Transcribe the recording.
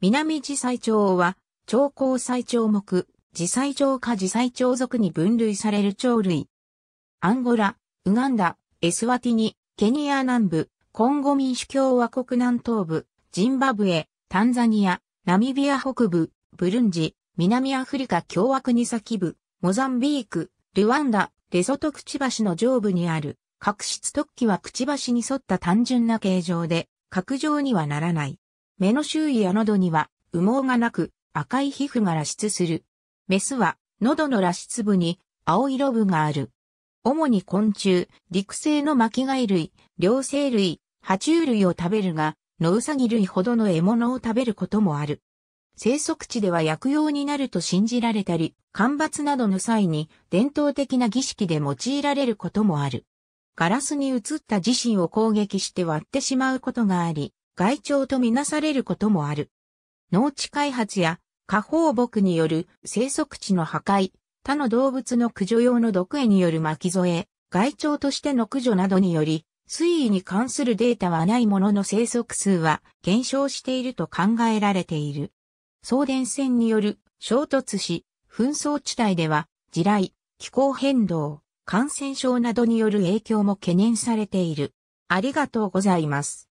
南地裁長は、長高裁長目、地裁長か地裁長族に分類される鳥類。アンゴラ、ウガンダ、エスワティニ、ケニア南部、コンゴ民主共和国南東部、ジンバブエ、タンザニア、ナミビア北部、ブルンジ、南アフリカ共和国先部、モザンビーク、ルワンダ、レソトクチバシの上部にある、角質突起はクチバシに沿った単純な形状で、角状にはならない。目の周囲や喉には羽毛がなく赤い皮膚が裸出する。メスは喉の裸出部に青色部がある。主に昆虫、陸生の巻貝類、両生類、爬虫類を食べるが、ノウサギ類ほどの獲物を食べることもある。生息地では薬用になると信じられたり、干ばつなどの際に伝統的な儀式で用いられることもある。ガラスに映った自身を攻撃して割ってしまうことがあり、外鳥とみなされることもある。農地開発や下放牧による生息地の破壊、他の動物の駆除用の毒餌による巻き添え、外鳥としての駆除などにより、水位に関するデータはないものの生息数は減少していると考えられている。送電線による衝突し、紛争地帯では地雷、気候変動、感染症などによる影響も懸念されている。ありがとうございます。